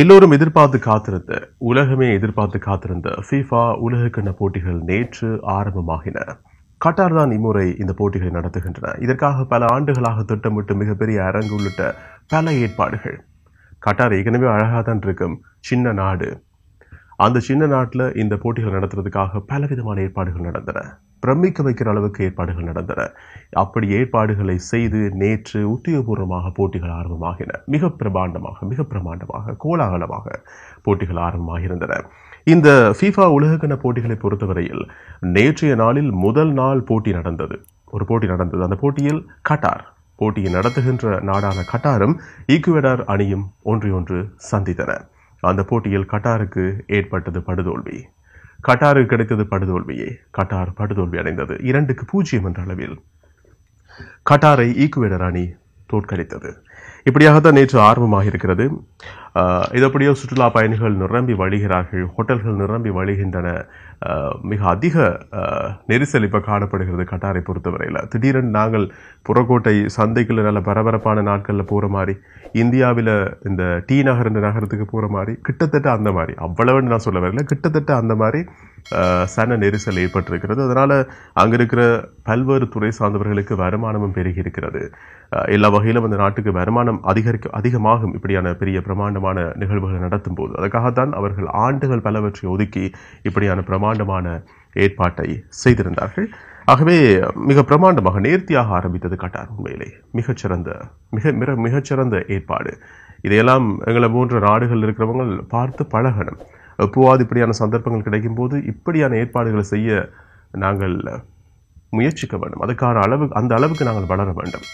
எல்லோரும் எதிர்பார்த்து காத்திருந்த உலகமே எதிர்பார்த்து காத்திருந்த ஃபீஃபா உலகக்கண்ண போட்டிகள் நேற்று ஆரம்பமாகின கட்டார் தான் இம்முறை இந்த போட்டிகளை நடத்துகின்றன இதற்காக பல ஆண்டுகளாக திட்டமிட்டு மிகப்பெரிய அரங்கு உள்ளிட்ட பல ஏற்பாடுகள் கட்டார் ஏற்கனவே அழகாக தான் இருக்கும் சின்ன நாடு அந்த சின்ன நாட்டில் இந்த போட்டிகள் நடத்துறதுக்காக பலவிதமான ஏற்பாடுகள் நடந்தன பிரமிக்க வைக்கிற அளவுக்கு ஏற்பாடுகள் நடந்தன அப்படி ஏற்பாடுகளை செய்து நேற்று உத்தியோகபூர்வமாக போட்டிகள் ஆரம்பமாகின மிக பிரமாண்டமாக மிக பிரமாண்டமாக கோலாகலமாக போட்டிகள் ஆரம்பமாக இருந்தன இந்த ஃபீஃபா உலகக்கண போட்டிகளை பொறுத்தவரையில் நேற்றைய நாளில் முதல் நாள் போட்டி நடந்தது ஒரு போட்டி நடந்தது அந்த போட்டியில் கட்டார் போட்டியை நடத்துகின்ற நாடான கட்டாரும் ஈக்குவேடார் அணியும் ஒன்றையொன்று சந்தித்தன அந்த போட்டியில் கட்டாருக்கு ஏற்பட்டது படுதோல்வி கட்டாருக்கு கிடைத்தது படுதோல்வியே கட்டார் படுதோல்வி அடைந்தது இரண்டுக்கு பூஜ்ஜியம் என்ற அளவில் கட்டாரை ஈக்குவேடர் அணி தோற்கடித்தது இப்படியாகத்தான் நேற்று ஆர்வமாக இருக்கிறது இதப்படியோ சுற்றுலா பயணிகள் நிரம்பி வழிகிறார்கள் ஹோட்டல்கள் நிரம்பி வழிகின்றன மிக அதிக நெரிசல் இப்போ காணப்படுகிறது கட்டாரை பொறுத்தவரையில் திடீரென்று நாங்கள் புறக்கோட்டை சந்தைக்குள்ள நல்ல பரபரப்பான நாட்களில் போகிற மாதிரி இந்தியாவில் இந்த டி நகர் என்ற நகரத்துக்கு போகிற மாதிரி கிட்டத்தட்ட அந்த மாதிரி அவ்வளவுன்னு நான் சொல்ல வரல கிட்டத்தட்ட அந்த மாதிரி சன நெரிசல் ஏற்பட்டிருக்கிறது அதனால் அங்கே இருக்கிற பல்வேறு துறை சார்ந்தவர்களுக்கு வருமானமும் பெருகி இருக்கிறது எல்லா வகையிலும் அந்த நாட்டுக்கு வருமானம் அதிகரிக்க அதிகமாகும் இப்படியான பெரிய பிரமாண்டமான நிகழ்வுகளை நடத்தும் போது அதுக்காகத்தான் அவர்கள் ஆண்டுகள் பலவற்றை ஒதுக்கி இப்படியான பிரமாண்டமான ஏற்பாட்டை செய்திருந்தார்கள் ஆகவே மிக பிரமாண்டமாக நேர்த்தியாக ஆரம்பித்தது கட்டார் உண்மையிலே மிகச்சிறந்த மிக மிக மிகச்சிறந்த ஏற்பாடு இதையெல்லாம் எங்களை மூன்று நாடுகள் இருக்கிறவங்க பார்த்து பழகணும் எப்போவாது இப்படியான சந்தர்ப்பங்கள் கிடைக்கும் போது இப்படியான ஏற்பாடுகளை செய்ய நாங்கள் முயற்சிக்க வேண்டும் அதுக்கான அளவு அந்த அளவுக்கு நாங்கள் வளர வேண்டும்